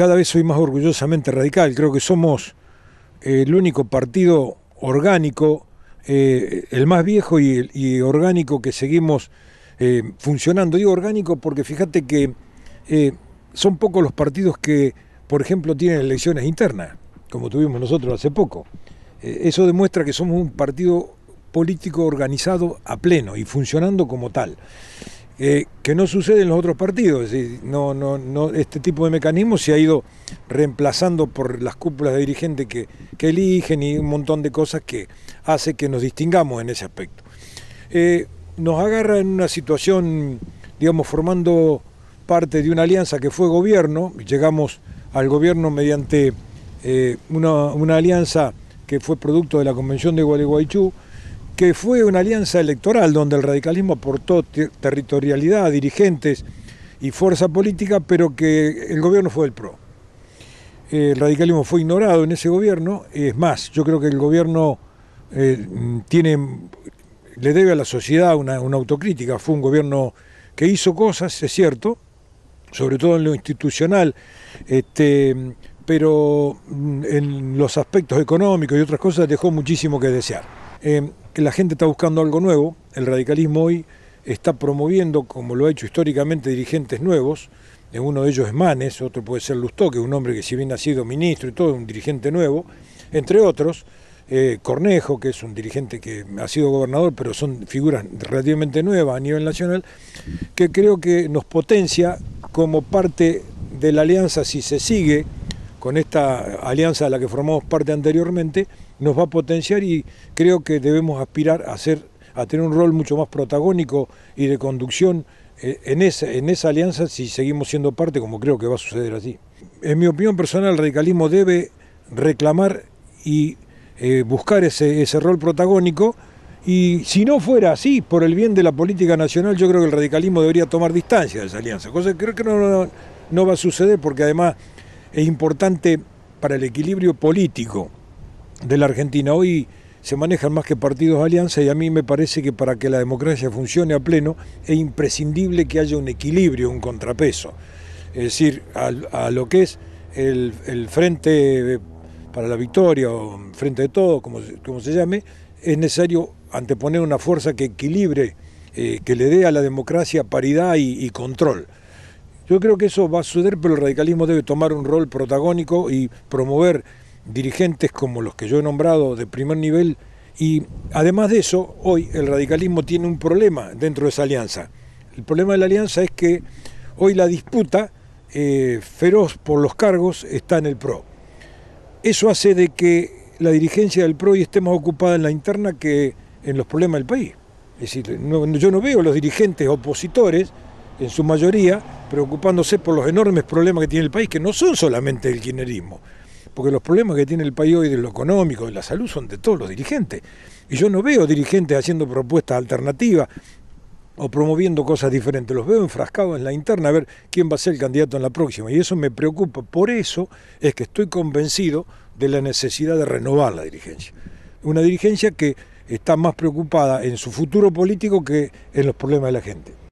cada vez soy más orgullosamente radical. Creo que somos eh, el único partido orgánico, eh, el más viejo y, orgánico que seguimos eh, funcionando. Digo orgánico porque fíjate que son pocos los partidos que, por ejemplo, tienen elecciones internas, como tuvimos nosotros hace poco. eso demuestra que somos un partido político organizado a pleno y funcionando como tal. Eh, que no sucede en los otros partidos. Es no, no, no, este tipo de mecanismo se ha ido reemplazando por las cúpulas de dirigentes que, eligen y un montón de cosas que hace que nos distingamos en ese aspecto. Eh, nos agarra en una situación, digamos, formando parte de una alianza que fue gobierno, llegamos al gobierno mediante eh, una, una alianza que fue producto de la Convención de Gualeguaychú, que fue una alianza electoral donde el radicalismo aportó territorialidad, dirigentes y fuerza política, pero que el gobierno fue el PRO. El radicalismo fue ignorado en ese gobierno, es más, yo creo que el gobierno eh, tiene, le debe a la sociedad una, autocrítica, fue un gobierno que hizo cosas, es cierto, sobre todo en lo institucional, este, pero mm, en los aspectos económicos y otras cosas dejó muchísimo que desear. Eh, la gente está buscando algo nuevo, el radicalismo hoy está promoviendo, como lo ha hecho históricamente, dirigentes nuevos, eh, uno de ellos es Manes, otro puede ser Lustó, que es un hombre que si bien ha sido ministro y todo, un dirigente nuevo, entre otros, eh, Cornejo, que es un dirigente que ha sido gobernador, pero son figuras relativamente nuevas a nivel nacional, que creo que nos potencia como parte de la alianza, si se sigue con esta alianza de la que formamos parte anteriormente, nos va a potenciar y creo que debemos aspirar a, ser, a tener un rol mucho más protagónico y de conducción eh, en esa, en esa alianza si seguimos siendo parte, como creo que va a suceder así. En mi opinión personal, el radicalismo debe reclamar y eh, buscar ese, rol protagónico. Y si no fuera así, por el bien de la política nacional, yo creo que el radicalismo debería tomar distancia de esa alianza, cosa que creo que no va a suceder porque además es importante para el equilibrio político de la Argentina. Hoy se manejan más que partidos de alianza y a mí me parece que para que la democracia funcione a pleno es imprescindible que haya un equilibrio, un contrapeso. Es decir, a, lo que es el, frente para la victoria o frente de todo, como, como se llame, es necesario anteponer una fuerza que equilibre, eh, que le dé a la democracia paridad y, y control. Yo creo que eso va a suceder, pero el radicalismo debe tomar un rol protagónico y promover dirigentes como los que yo he nombrado de primer nivel y además de eso, hoy el radicalismo tiene un problema dentro de esa alianza. El problema de la alianza es que hoy la disputa eh, feroz por los cargos está en el PRO. Eso hace de que la dirigencia del PRO esté más ocupada en la interna que en los problemas del país. Es decir, yo no veo a los dirigentes opositores, en su mayoría, preocupándose por los enormes problemas que tiene el país, que no son solamente el kirchnerismo porque los problemas que tiene el país hoy de lo económico, de la salud, son de todos los dirigentes. Y yo no veo dirigentes haciendo propuestas alternativas o promoviendo cosas diferentes. Los veo enfrascados en la interna a ver quién va a ser el candidato en la próxima. Y eso me preocupa. Por eso es que estoy convencido de la necesidad de renovar la dirigencia. Una dirigencia que está más preocupada en su futuro político que en los problemas de la gente.